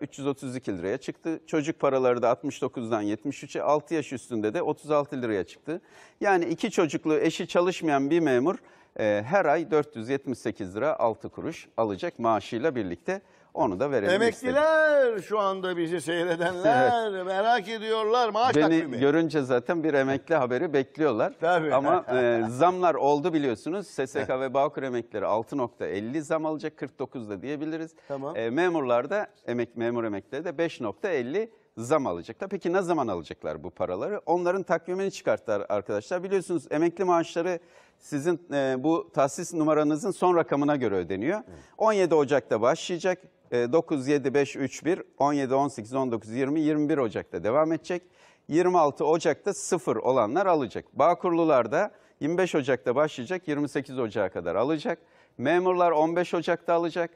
332 liraya çıktı. Çocuk paraları da 69'dan 73'e, 6 yaş üstünde de 36 liraya çıktı. Yani iki çocuklu eşi çalışmayan bir memur e, her ay 478 lira 6 kuruş alacak maaşıyla birlikte. Onu da verelim. Emekliler şu anda bizi seyredenler merak ediyorlar maaş Beni takvimi. görünce zaten bir emekli haberi bekliyorlar. Tabii. Ama e, zamlar oldu biliyorsunuz. SSK ve Bağkur emeklileri 6.50 zam alacak 49'da diyebiliriz. Tamam. E, memurlar da emek, memur emekleri de 5.50 zam alacaklar. Peki ne zaman alacaklar bu paraları? Onların takvimini çıkarttılar arkadaşlar. Biliyorsunuz emekli maaşları sizin e, bu tahsis numaranızın son rakamına göre ödeniyor. Evet. 17 Ocak'ta başlayacak. E, 9, 7, 5, 3, 1, 17, 18, 19, 20, 21 Ocak'ta devam edecek. 26 Ocak'ta sıfır olanlar alacak. Bağkurlular da 25 Ocak'ta başlayacak, 28 Ocak'a kadar alacak. Memurlar 15 Ocak'ta alacak,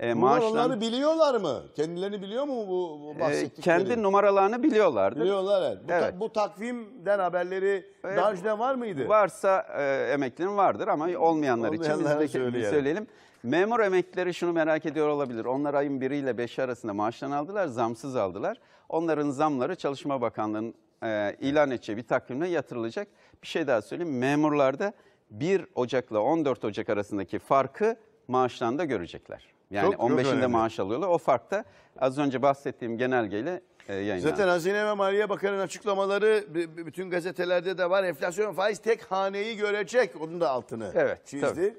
e, maaşlarını... biliyorlar mı? Kendilerini biliyor mu bu, bu e, bahsettikleri? E, kendi numaralarını biliyorlardı. Biliyorlar evet. Bu, evet. Ta, bu takvimden haberleri e, Daj'da var mıydı? Varsa e, emeklinin vardır ama olmayanlar için biz de söyleyelim. söyleyelim. Memur emeklileri şunu merak ediyor olabilir. Onlar ayın 1 ile 5 arasında maaşlarını aldılar, zamsız aldılar. Onların zamları Çalışma Bakanlığı'nın e, ilan edeceği bir takvimle yatırılacak. Bir şey daha söyleyeyim. Memurlarda 1 Ocak'la 14 Ocak arasındaki farkı maaşlarında görecekler. Yani Çok, 15'inde çok maaş alıyorlar. O farkta az önce bahsettiğim genelgeyle e, yayınlandı. Zaten Hazine ve Maliye Bakanı'nın açıklamaları bütün gazetelerde de var. Enflasyon faiz tek haneyi görecek. Onun da altını Evet, çizdi. tabii.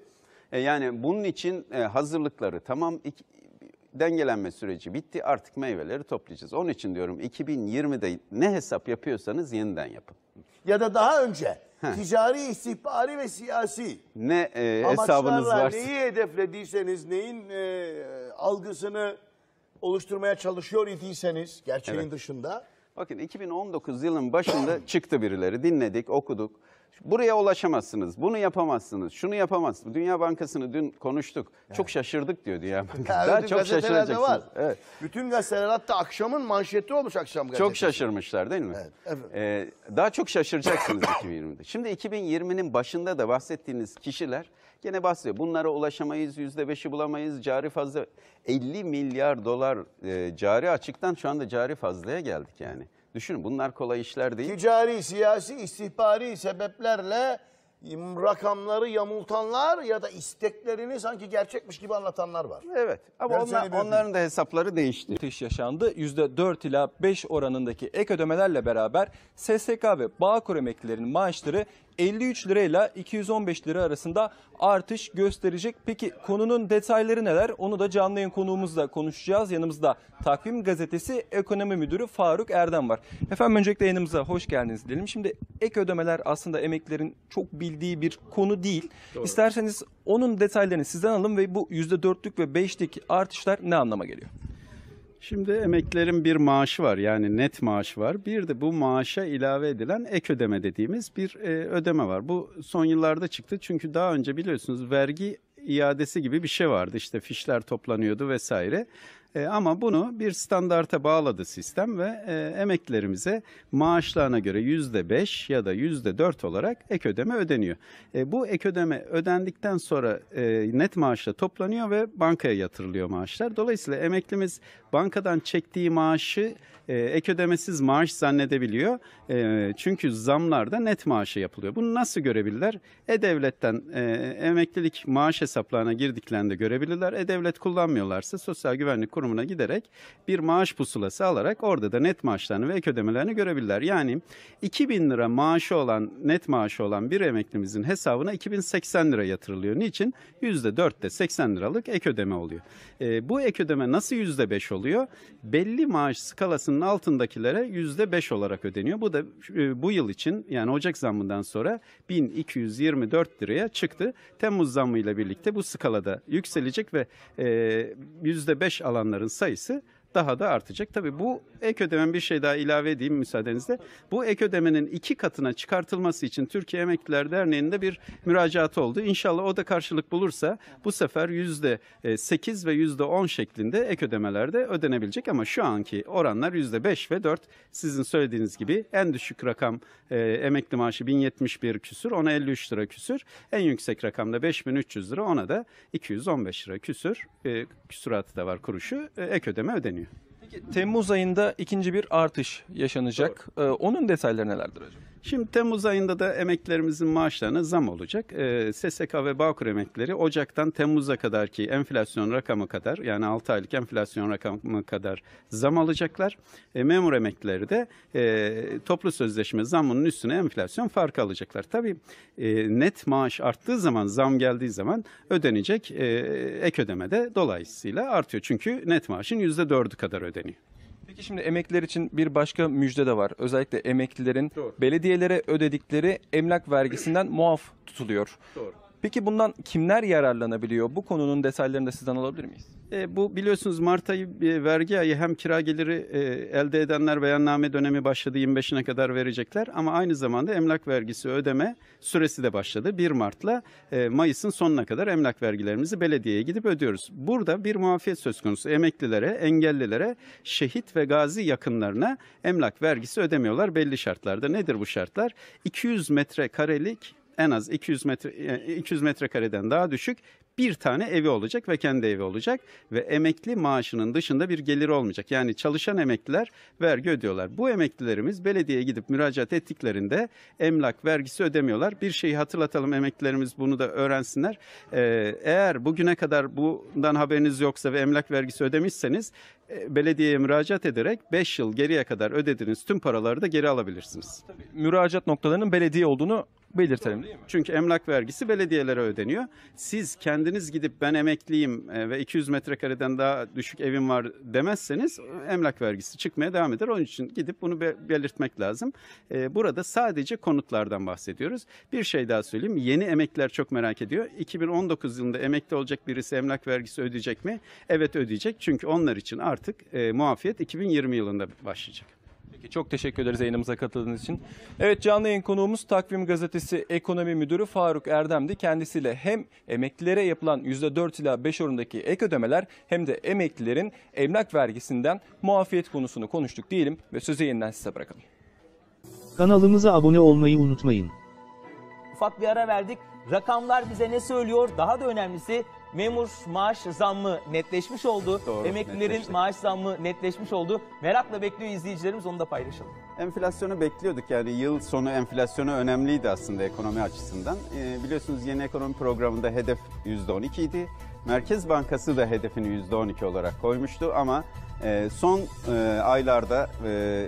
E, yani bunun için e, hazırlıkları tamam iki- dengelenme süreci bitti. Artık meyveleri toplayacağız. Onun için diyorum 2020'de ne hesap yapıyorsanız yeniden yapın. Ya da daha önce Heh. ticari, istihbari ve siyasi ne e, hesabınız varsa. neyi hedeflediyseniz, neyin e, algısını oluşturmaya çalışıyor idiyseniz gerçeğin Evet. dışında. Bakın 2019 yılın başında çıktı birileri. Dinledik, okuduk. Buraya ulaşamazsınız, bunu yapamazsınız, şunu yapamazsınız. Dünya Bankası'nı dün konuştuk. Yani. Çok şaşırdık diyor Dünya Bankası. Daha çok şaşıracaksınız. Var. Evet. Bütün gazeteler hatta akşamın manşeti olmuş akşam gazetesi. Çok şaşırmışlar değil mi? Evet. Ee, daha çok şaşıracaksınız 2020'de. Şimdi 2020'nin başında da bahsettiğiniz kişiler Gene bahsediyor. Bunlara ulaşamayız, yüzde beşi bulamayız, cari fazla 50 milyar dolar e, cari açıktan şu anda cari fazlaya geldik yani. Düşünün bunlar kolay işler değil. Ticari, siyasi, istihbari sebeplerle rakamları yamultanlar ya da isteklerini sanki gerçekmiş gibi anlatanlar var. Evet ama onlar, onların da hesapları değişti. Artış yaşandı. %4 ila 5 oranındaki ek ödemelerle beraber SSK ve Bağkur emeklilerinin maaşları 53 lirayla 215 lira arasında artış gösterecek. Peki konunun detayları neler? Onu da canlı yayın konuğumuzla konuşacağız. Yanımızda Takvim Gazetesi Ekonomi Müdürü Faruk Erdem var. Efendim öncelikle yayınımıza hoş geldiniz diyelim. Şimdi ek ödemeler aslında emeklilerin çok bir bildiği bir konu değil. Doğru. İsterseniz onun detaylarını sizden alalım ve bu %4'lük ve 5'lik artışlar ne anlama geliyor? Şimdi emeklerin bir maaşı var yani net maaşı var. Bir de bu maaşa ilave edilen ek ödeme dediğimiz bir e, ödeme var. Bu son yıllarda çıktı çünkü daha önce biliyorsunuz vergi iadesi gibi bir şey vardı. İşte fişler toplanıyordu vesaire. E, ama bunu bir standarta bağladı sistem ve e, emeklilerimize maaşlarına göre yüzde beş ya da yüzde dört olarak ek ödeme ödeniyor. E, bu ek ödeme ödendikten sonra e, net maaşla toplanıyor ve bankaya yatırılıyor maaşlar. Dolayısıyla emeklimiz bankadan çektiği maaşı e, ek ödemesiz maaş zannedebiliyor. E, çünkü zamlarda net maaşı yapılıyor. Bunu nasıl görebilirler? E-Devlet'ten e, emeklilik maaş hesaplarına girdiklerinde görebilirler. E-Devlet kullanmıyorlarsa Sosyal Güvenlik kurumuna giderek bir maaş pusulası alarak orada da net maaşlarını ve ek ödemelerini görebilirler. Yani 2000 lira maaşı olan net maaşı olan bir emeklimizin hesabına 2080 lira yatırılıyor. Niçin? %4'te 80 liralık ek ödeme oluyor. E, bu ek ödeme nasıl %5 oluyor? Belli maaş skalasının altındakilere %5 olarak ödeniyor. Bu da e, bu yıl için yani Ocak zammından sonra 1224 liraya çıktı. Temmuz zammıyla birlikte bu skalada yükselecek ve e, %5 alan insanların sayısı daha da artacak. Tabii bu ek ödemen bir şey daha ilave edeyim müsaadenizle. Bu ek ödemenin iki katına çıkartılması için Türkiye Emekliler Derneği'nde bir müracaat oldu. İnşallah o da karşılık bulursa bu sefer yüzde e, sekiz ve yüzde on şeklinde ek ödemelerde ödenebilecek ama şu anki oranlar yüzde beş ve dört. sizin söylediğiniz gibi en düşük rakam e, emekli maaşı 1071 küsür ona 53 lira küsür en yüksek rakamda 5300 lira ona da 215 lira küsür e, küsuratı da var kuruşu e, ek ödeme ödeniyor. Temmuz ayında ikinci bir artış yaşanacak. Ee, onun detayları nelerdir acaba? Şimdi Temmuz ayında da emeklerimizin maaşlarına zam olacak. E, ee, SSK ve Bağkur emekleri Ocak'tan Temmuz'a kadar ki enflasyon rakamı kadar yani 6 aylık enflasyon rakamı kadar zam alacaklar. E, memur emeklileri de e, toplu sözleşme zamının üstüne enflasyon farkı alacaklar. Tabii e, net maaş arttığı zaman zam geldiği zaman ödenecek e, ek ödeme de dolayısıyla artıyor. Çünkü net maaşın %4'ü kadar ödeniyor. Peki şimdi emekliler için bir başka müjde de var. Özellikle emeklilerin Doğru. belediyelere ödedikleri emlak vergisinden muaf tutuluyor. Doğru. Peki bundan kimler yararlanabiliyor? Bu konunun detaylarını da sizden alabilir miyiz? E, bu biliyorsunuz Mart ayı e, vergi ayı hem kira geliri e, elde edenler beyanname dönemi başladı 25'ine kadar verecekler ama aynı zamanda emlak vergisi ödeme süresi de başladı. 1 Mart'la e, Mayıs'ın sonuna kadar emlak vergilerimizi belediyeye gidip ödüyoruz. Burada bir muafiyet söz konusu. Emeklilere, engellilere, şehit ve gazi yakınlarına emlak vergisi ödemiyorlar belli şartlarda. Nedir bu şartlar? 200 metrekarelik en az 200 metre 200 e, metrekareden daha düşük bir tane evi olacak ve kendi evi olacak ve emekli maaşının dışında bir geliri olmayacak. Yani çalışan emekliler vergi ödüyorlar. Bu emeklilerimiz belediyeye gidip müracaat ettiklerinde emlak vergisi ödemiyorlar. Bir şeyi hatırlatalım emeklilerimiz bunu da öğrensinler. Ee, eğer bugüne kadar bundan haberiniz yoksa ve emlak vergisi ödemişseniz e, belediyeye müracaat ederek 5 yıl geriye kadar ödediğiniz tüm paraları da geri alabilirsiniz. Tabii, müracaat noktalarının belediye olduğunu belirtelim. Değil Çünkü emlak vergisi belediyelere ödeniyor. Siz kendiniz gidip ben emekliyim e, ve 200 metrekareden daha düşük evim var demezseniz emlak vergisi çıkmaya devam eder. Onun için gidip bunu belirtmek lazım. E, burada sadece konutlardan bahsediyoruz. Bir şey daha söyleyeyim. Yeni emekliler çok merak ediyor. 2019 yılında emekli olacak birisi emlak vergisi ödeyecek mi? Evet ödeyecek. Çünkü onlar için artık e, muafiyet 2020 yılında başlayacak. Peki, çok teşekkür ederiz yayınımıza katıldığınız için. Evet canlı yayın konuğumuz Takvim Gazetesi Ekonomi Müdürü Faruk Erdem'di. Kendisiyle hem emeklilere yapılan %4 ila 5 orundaki ek ödemeler hem de emeklilerin emlak vergisinden muafiyet konusunu konuştuk diyelim ve sözü yeniden size bırakalım. Kanalımıza abone olmayı unutmayın. Ufak bir ara verdik. Rakamlar bize ne söylüyor? Daha da önemlisi memur maaş zammı netleşmiş oldu. Doğru, Emeklilerin netleşti. maaş zammı netleşmiş oldu. Merakla bekliyor izleyicilerimiz onu da paylaşalım. Enflasyonu bekliyorduk yani yıl sonu enflasyonu önemliydi aslında ekonomi açısından. Ee, biliyorsunuz yeni ekonomi programında hedef %12 idi. Merkez Bankası da hedefini %12 olarak koymuştu ama e, son e, aylarda e,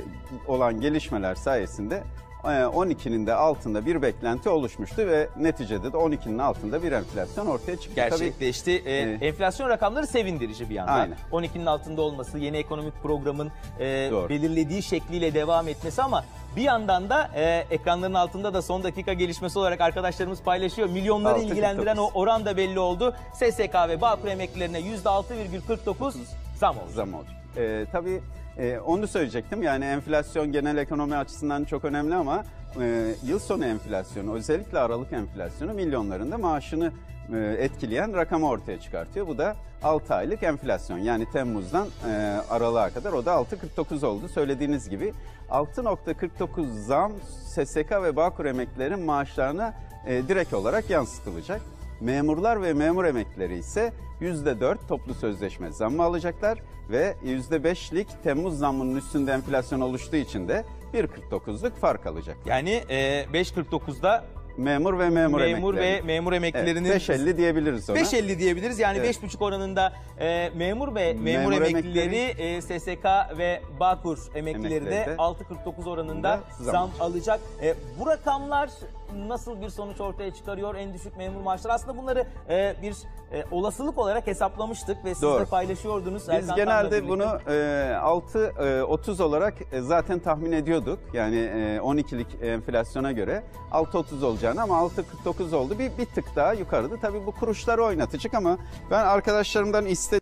olan gelişmeler sayesinde 12'nin ee, de altında bir beklenti oluşmuştu ve neticede de 12'nin altında bir enflasyon ortaya çıktı. Gerçekleşti. Tabii, ee, e, enflasyon rakamları sevindirici bir yandan. Aynen. 12'nin altında olması, yeni ekonomik programın e, belirlediği şekliyle devam etmesi ama bir yandan da e, ekranların altında da son dakika gelişmesi olarak arkadaşlarımız paylaşıyor. Milyonları 6, ilgilendiren o oran da belli oldu. SSK ve Bağkur emeklilerine %6,49 zam oldu. Zam oldu. E, tabii e, onu söyleyecektim. Yani enflasyon genel ekonomi açısından çok önemli ama e, yıl sonu enflasyonu, özellikle aralık enflasyonu milyonların da maaşını e, etkileyen rakamı ortaya çıkartıyor. Bu da 6 aylık enflasyon. Yani Temmuz'dan e, aralığa kadar o da 6.49 oldu. Söylediğiniz gibi 6.49 zam SSK ve Bağkur emeklilerin maaşlarına e, direkt olarak yansıtılacak. Memurlar ve memur emeklileri ise %4 toplu sözleşme zammı alacaklar ve %5'lik Temmuz zammının üstünde enflasyon oluştuğu için de 1.49'luk fark alacak. Yani e, 5.49'da memur ve memur, memur ve memur emeklilerinin evet, 5.50 diyebiliriz ona. 5.50 diyebiliriz. Yani evet. 5.5 oranında e, memur ve memur, memur emeklileri, emeklileri e, SSK ve Bağkur emeklileri, emeklileri de 6.49 oranında zam, zam alacak. E, bu rakamlar nasıl bir sonuç ortaya çıkarıyor en düşük memur maaşları. Aslında bunları e, bir e, olasılık olarak hesaplamıştık ve siz Doğru. de paylaşıyordunuz. Biz Erkan genelde bunu e, 6 e, 30 olarak e, zaten tahmin ediyorduk. Yani e, 12'lik enflasyona göre 6.30 olacağını ama 6.49 oldu. Bir, bir tık daha yukarıda. Tabii bu kuruşları oynatacak ama ben arkadaşlarımdan istedim.